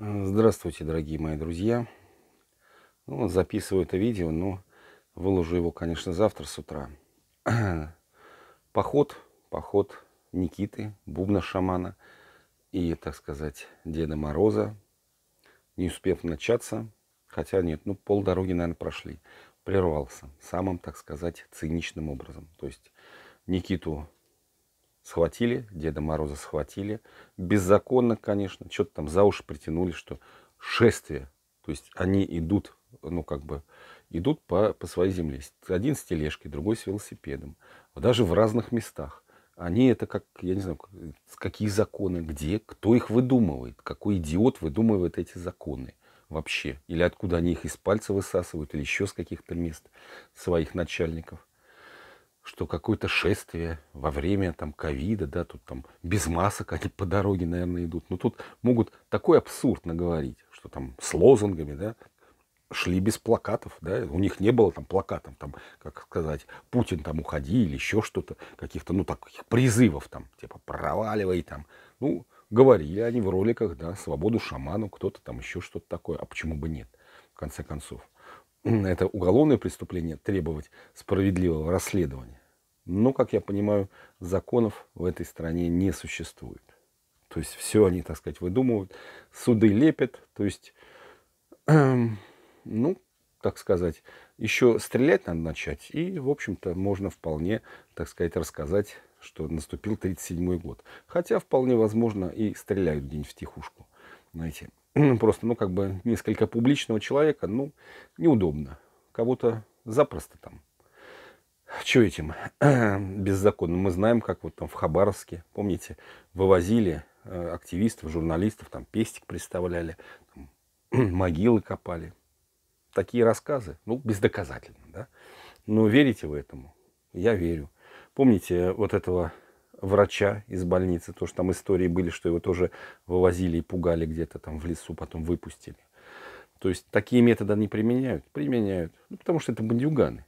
Э, здравствуйте, дорогие мои друзья. Ну, записываю это видео, но выложу его, конечно, завтра с утра. Поход, поход Никиты, бубна-шамана и, так сказать, Деда Мороза, не успев начаться, хотя нет, ну, полдороги, наверное, прошли, прервался самым, так сказать, циничным образом. То есть Никиту схватили, Деда Мороза схватили. Беззаконно, конечно, что-то там за уши притянули, что шествие. То есть они идут, ну как бы, идут по, по своей земле. Один с тележкой, другой с велосипедом. Даже в разных местах. Они это как, я не знаю, какие законы, где, кто их выдумывает, какой идиот выдумывает эти законы вообще. Или откуда они их из пальца высасывают, или еще с каких-то мест своих начальников что какое-то шествие во время там ковида, да, тут там без масок они по дороге, наверное, идут. Но ну, тут могут такой абсурд наговорить, что там с лозунгами, да, шли без плакатов, да, у них не было там плакатов, там, как сказать, Путин там уходи или еще что-то, каких-то, ну, таких призывов там, типа проваливай там, ну, говорили они в роликах, да, свободу шаману, кто-то там еще что-то такое, а почему бы нет, в конце концов. Это уголовное преступление требовать справедливого расследования. Но, как я понимаю, законов в этой стране не существует. То есть все они, так сказать, выдумывают, суды лепят. То есть, эм, ну, так сказать, еще стрелять надо начать. И, в общем-то, можно вполне, так сказать, рассказать, что наступил 37-й год. Хотя, вполне возможно, и стреляют где-нибудь в тихушку. Знаете, ну, просто, ну, как бы несколько публичного человека, ну, неудобно. Кого-то запросто там что этим беззаконным? Мы знаем, как вот там в Хабаровске, помните, вывозили э, активистов, журналистов, там пестик представляли, там, могилы копали. Такие рассказы, ну, бездоказательно, да? Но верите вы этому? Я верю. Помните вот этого врача из больницы, то, что там истории были, что его тоже вывозили и пугали где-то там в лесу, потом выпустили. То есть такие методы они применяют? Применяют. Ну, потому что это бандюганы.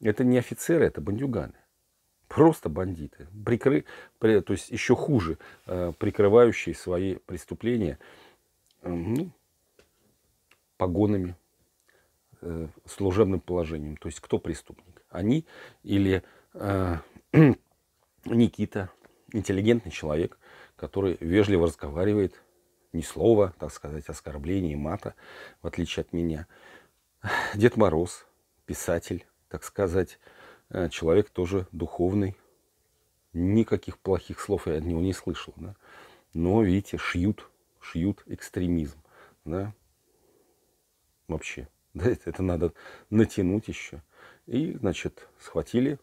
Это не офицеры, это бандюганы. Просто бандиты. Прикры... То есть еще хуже, э, прикрывающие свои преступления э, ну, погонами, э, служебным положением. То есть кто преступник? Они или э, Никита, интеллигентный человек, который вежливо разговаривает, ни слова, так сказать, оскорбления и мата, в отличие от меня. Дед Мороз, писатель, так сказать, э, человек тоже духовный. Никаких плохих слов я от него не слышал. Да? Но, видите, шьют, шьют экстремизм. Да? Вообще. Да, это, это надо натянуть еще. И, значит, схватили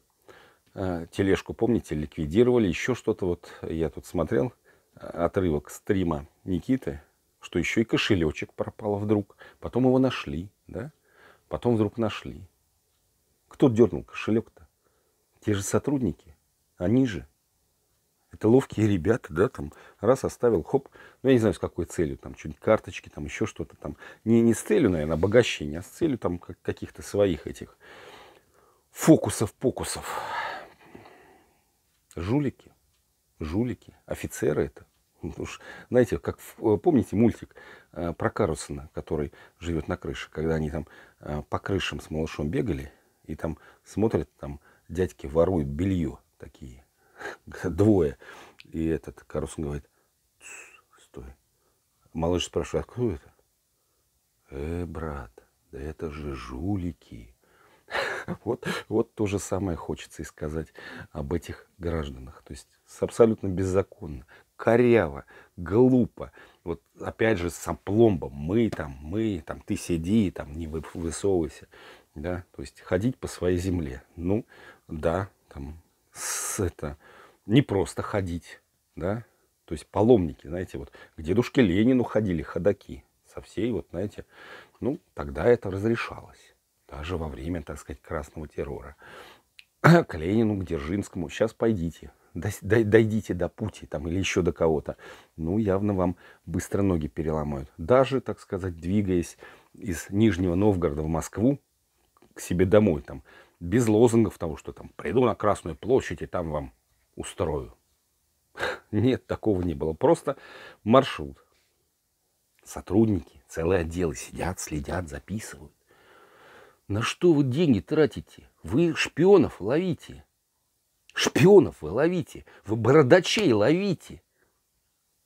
э, тележку, помните, ликвидировали, еще что-то. Вот я тут смотрел э, отрывок стрима Никиты, что еще и кошелечек пропало вдруг. Потом его нашли, да? Потом вдруг нашли. Кто дернул кошелек-то? Те же сотрудники. Они же. Это ловкие ребята, да, там, раз оставил, хоп, ну, я не знаю, с какой целью, там, что-нибудь карточки, там, еще что-то, там, не, не с целью, наверное, обогащения, а с целью, там, каких-то своих этих фокусов-покусов. Жулики, жулики, офицеры это. Ну, уж, знаете, как э, помните мультик э, про Карлсона, который живет на крыше, когда они там э, по крышам с малышом бегали, и там смотрят, там дядьки воруют белье такие, двое. И этот Карлсон говорит, стой. Малыш спрашивает, а кто это? Э, брат, да это же жулики. Вот, вот то же самое хочется и сказать об этих гражданах. То есть абсолютно беззаконно, коряво, глупо. Вот опять же с опломбом. Мы там, мы там, ты сиди, там не высовывайся да, то есть ходить по своей земле. Ну, да, там, с это, не просто ходить, да, то есть паломники, знаете, вот к дедушке Ленину ходили ходаки со всей, вот, знаете, ну, тогда это разрешалось, даже во время, так сказать, красного террора. К Ленину, к Дзержинскому, сейчас пойдите, дойдите до пути там или еще до кого-то, ну, явно вам быстро ноги переломают. Даже, так сказать, двигаясь из Нижнего Новгорода в Москву, к себе домой, там, без лозунгов того, что там приду на Красную площадь и там вам устрою. Нет, такого не было. Просто маршрут. Сотрудники, целые отделы сидят, следят, записывают. На что вы деньги тратите? Вы шпионов ловите. Шпионов вы ловите. Вы бородачей ловите.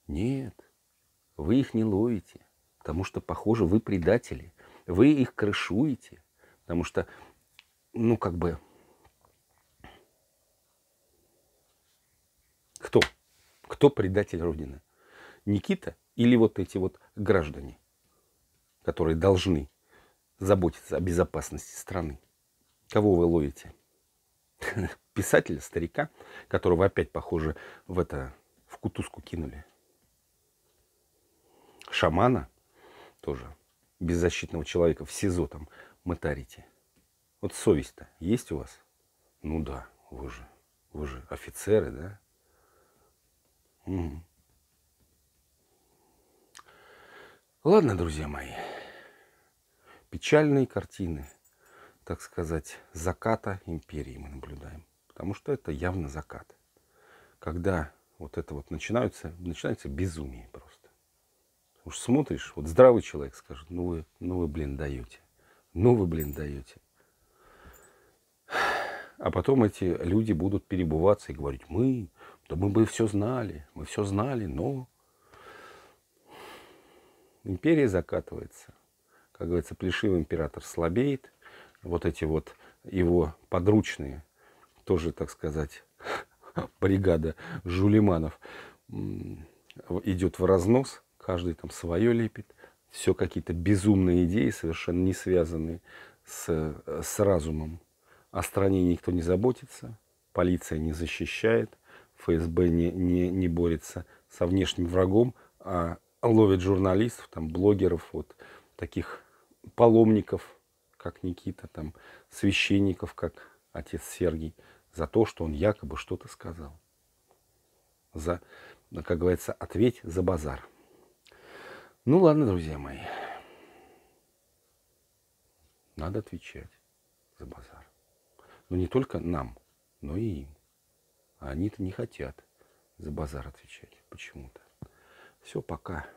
Нет, вы их не ловите. Потому что, похоже, вы предатели. Вы их крышуете. Потому что, ну, как бы... Кто? Кто предатель Родины? Никита или вот эти вот граждане, которые должны заботиться о безопасности страны? Кого вы ловите? Писателя, старика, которого опять, похоже, в это, в кутузку кинули. Шамана тоже, беззащитного человека в СИЗО там мотарите? Вот совесть-то есть у вас? Ну да, вы же, вы же офицеры, да? Угу. Ладно, друзья мои, печальные картины, так сказать, заката империи мы наблюдаем. Потому что это явно закат. Когда вот это вот начинаются, начинается безумие просто. Уж смотришь, вот здравый человек скажет, ну вы, ну вы, блин, даете. Ну вы, блин, даете. А потом эти люди будут перебываться и говорить, мы, да мы бы все знали, мы все знали, но империя закатывается. Как говорится, плешивый император слабеет. Вот эти вот его подручные, тоже, так сказать, бригада жулиманов идет в разнос. Каждый там свое лепит все какие-то безумные идеи, совершенно не связанные с, э, с разумом. О стране никто не заботится, полиция не защищает, ФСБ не, не, не борется со внешним врагом, а ловит журналистов, там, блогеров, вот таких паломников, как Никита, там, священников, как отец Сергий, за то, что он якобы что-то сказал. За, как говорится, ответь за базар. Ну ладно, друзья мои. Надо отвечать за базар. Но не только нам, но и им. А они-то не хотят за базар отвечать почему-то. Все, пока.